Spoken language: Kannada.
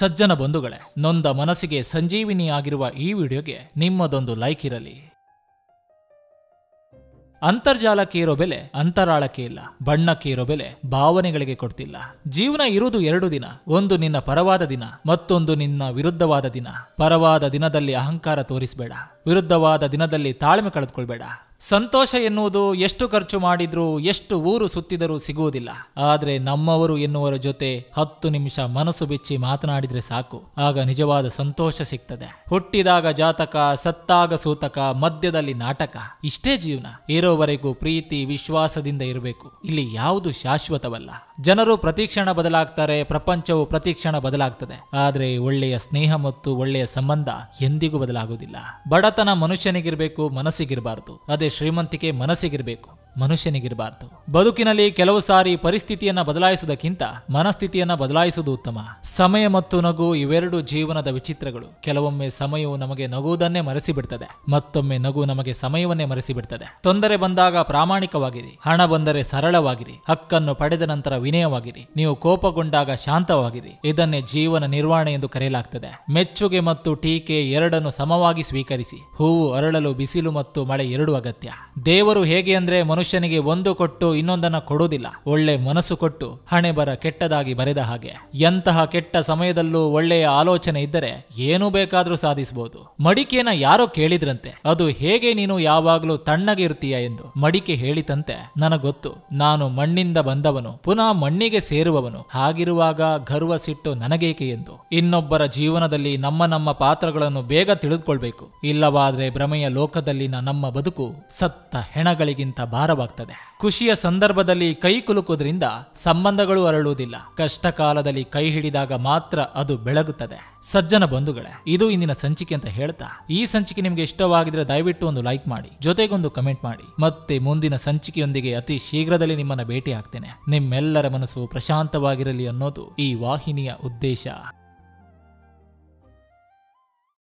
ಸಜ್ಜನ ಬಂಧುಗಳೇ ನೊಂದ ಮನಸ್ಸಿಗೆ ಸಂಜೀವಿನಿಯಾಗಿರುವ ಈ ವಿಡಿಯೋಗೆ ನಿಮ್ಮದೊಂದು ಲೈಕ್ ಇರಲಿ ಅಂತರ್ಜಾಲಕ್ಕೆ ಇರೋ ಬೆಲೆ ಅಂತರಾಳಕ್ಕೆ ಇಲ್ಲ ಬಣ್ಣಕ್ಕೆ ಇರೋ ಬೆಲೆ ಭಾವನೆಗಳಿಗೆ ಕೊಡ್ತಿಲ್ಲ ಜೀವನ ಇರುವುದು ಎರಡು ದಿನ ಒಂದು ನಿನ್ನ ಪರವಾದ ದಿನ ಮತ್ತೊಂದು ನಿನ್ನ ವಿರುದ್ಧವಾದ ದಿನ ಪರವಾದ ದಿನದಲ್ಲಿ ಅಹಂಕಾರ ತೋರಿಸಬೇಡ ವಿರುದ್ಧವಾದ ದಿನದಲ್ಲಿ ತಾಳ್ಮೆ ಕಳೆದುಕೊಳ್ಬೇಡ ಸಂತೋಷ ಎನ್ನುವುದು ಎಷ್ಟು ಖರ್ಚು ಮಾಡಿದ್ರೂ ಎಷ್ಟು ಊರು ಸುತ್ತಿದರೂ ಸಿಗುವುದಿಲ್ಲ ಆದರೆ ನಮ್ಮವರು ಎನ್ನುವರ ಜೊತೆ ಹತ್ತು ನಿಮಿಷ ಮನಸ್ಸು ಬಿಚ್ಚಿ ಮಾತನಾಡಿದ್ರೆ ಸಾಕು ಆಗ ನಿಜವಾದ ಸಂತೋಷ ಸಿಗ್ತದೆ ಹುಟ್ಟಿದಾಗ ಜಾತಕ ಸತ್ತಾಗ ಸೂತಕ ಮಧ್ಯದಲ್ಲಿ ನಾಟಕ ಇಷ್ಟೇ ಜೀವನ ಇರೋವರೆಗೂ ಪ್ರೀತಿ ವಿಶ್ವಾಸದಿಂದ ಇರಬೇಕು ಇಲ್ಲಿ ಯಾವುದು ಶಾಶ್ವತವಲ್ಲ ಜನರು ಪ್ರತಿಕ್ಷಣ ಬದಲಾಗ್ತಾರೆ ಪ್ರಪಂಚವು ಪ್ರತಿಕ್ಷಣ ಬದಲಾಗ್ತದೆ ಆದರೆ ಒಳ್ಳೆಯ ಸ್ನೇಹ ಮತ್ತು ಒಳ್ಳೆಯ ಸಂಬಂಧ ಎಂದಿಗೂ ಬದಲಾಗುವುದಿಲ್ಲ ಬಡ ಬಡತನ ಮನುಷ್ಯನಿಗಿರಬೇಕು ಮನಸ್ಸಿಗಿರಬಾರ್ದು ಅದೇ ಶ್ರೀಮಂತಿಕೆ ಮನಸ್ಸಿಗಿರ್ಬೇಕು ಮನುಷ್ಯನಿಗಿರಬಾರ್ದು ಬದುಕಿನಲ್ಲಿ ಕೆಲವು ಸಾರಿ ಪರಿಸ್ಥಿತಿಯನ್ನ ಬದಲಾಯಿಸುವುದಕ್ಕಿಂತ ಮನಸ್ಥಿತಿಯನ್ನ ಬದಲಾಯಿಸುವುದು ಉತ್ತಮ ಸಮಯ ಮತ್ತು ನಗು ಇವೆರಡು ಜೀವನದ ವಿಚಿತ್ರಗಳು ಕೆಲವೊಮ್ಮೆ ಸಮಯವು ನಮಗೆ ನಗುವುದನ್ನೇ ಮರೆಸಿಬಿಡ್ತದೆ ಮತ್ತೊಮ್ಮೆ ನಗು ನಮಗೆ ಸಮಯವನ್ನೇ ಮರೆಸಿಬಿಡ್ತದೆ ತೊಂದರೆ ಬಂದಾಗ ಪ್ರಾಮಾಣಿಕವಾಗಿರಿ ಹಣ ಬಂದರೆ ಸರಳವಾಗಿರಿ ಹಕ್ಕನ್ನು ಪಡೆದ ನಂತರ ವಿನಯವಾಗಿರಿ ನೀವು ಕೋಪಗೊಂಡಾಗ ಶಾಂತವಾಗಿರಿ ಇದನ್ನೇ ಜೀವನ ನಿರ್ವಹಣೆ ಎಂದು ಕರೆಯಲಾಗ್ತದೆ ಮೆಚ್ಚುಗೆ ಮತ್ತು ಟೀಕೆ ಎರಡನ್ನು ಸಮವಾಗಿ ಸ್ವೀಕರಿಸಿ ಹೂವು ಅರಳಲು ಬಿಸಿಲು ಮತ್ತು ಮಳೆ ಎರಡು ಅಗತ್ಯ ದೇವರು ಹೇಗೆ ಅಂದ್ರೆ ಮನುಷ್ಯನಿಗೆ ಒಂದು ಕೊಟ್ಟು ಇನ್ನೊಂದನ್ನ ಕೊಡೋದಿಲ್ಲ ಒಳ್ಳೆ ಮನಸ್ಸು ಕೊಟ್ಟು ಹಣೆ ಬರ ಕೆಟ್ಟದಾಗಿ ಬರೆದ ಹಾಗೆ ಎಂತಹ ಕೆಟ್ಟ ಸಮಯದಲ್ಲೂ ಒಳ್ಳೆಯ ಆಲೋಚನೆ ಇದ್ದರೆ ಏನು ಬೇಕಾದರೂ ಸಾಧಿಸಬಹುದು ಮಡಿಕೆನ ಯಾರೋ ಕೇಳಿದ್ರಂತೆ ಅದು ಹೇಗೆ ನೀನು ಯಾವಾಗಲೂ ತಣ್ಣಗೆ ಇರ್ತೀಯ ಎಂದು ಮಡಿಕೆ ಹೇಳಿತಂತೆ ನನಗೊತ್ತು ನಾನು ಮಣ್ಣಿಂದ ಬಂದವನು ಪುನಃ ಮಣ್ಣಿಗೆ ಸೇರುವವನು ಹಾಗಿರುವಾಗ ಗರ್ವ ಸಿಟ್ಟು ನನಗೇಕೆ ಎಂದು ಇನ್ನೊಬ್ಬರ ಜೀವನದಲ್ಲಿ ನಮ್ಮ ನಮ್ಮ ಪಾತ್ರಗಳನ್ನು ಬೇಗ ತಿಳಿದುಕೊಳ್ಬೇಕು ಇಲ್ಲವಾದ್ರೆ ಭ್ರಮೆಯ ಲೋಕದಲ್ಲಿನ ನಮ್ಮ ಬದುಕು ಸತ್ತ ಹೆಣಗಳಿಗಿಂತ ಭಾರವಾಗ್ತದೆ ಖುಷಿಯ ಸಂದರ್ಭದಲ್ಲಿ ಕೈ ಕುಲುಕೋದ್ರಿಂದ ಸಂಬಂಧಗಳು ಅರಳುವುದಿಲ್ಲ ಕಷ್ಟ ಕಾಲದಲ್ಲಿ ಕೈ ಹಿಡಿದಾಗ ಮಾತ್ರ ಅದು ಬೆಳಗುತ್ತದೆ ಸಜ್ಜನ ಬಂಧುಗಳೇ ಇದು ಇಂದಿನ ಸಂಚಿಕೆ ಅಂತ ಹೇಳ್ತಾ ಈ ಸಂಚಿಕೆ ನಿಮ್ಗೆ ಇಷ್ಟವಾಗಿದ್ರೆ ದಯವಿಟ್ಟು ಒಂದು ಲೈಕ್ ಮಾಡಿ ಜೊತೆಗೊಂದು ಕಮೆಂಟ್ ಮಾಡಿ ಮತ್ತೆ ಮುಂದಿನ ಸಂಚಿಕೆಯೊಂದಿಗೆ ಅತಿ ಶೀಘ್ರದಲ್ಲಿ ನಿಮ್ಮನ್ನ ಭೇಟಿ ಆಗ್ತೇನೆ ನಿಮ್ಮೆಲ್ಲರ ಮನಸ್ಸು ಪ್ರಶಾಂತವಾಗಿರಲಿ ಅನ್ನೋದು ಈ ವಾಹಿನಿಯ ಉದ್ದೇಶ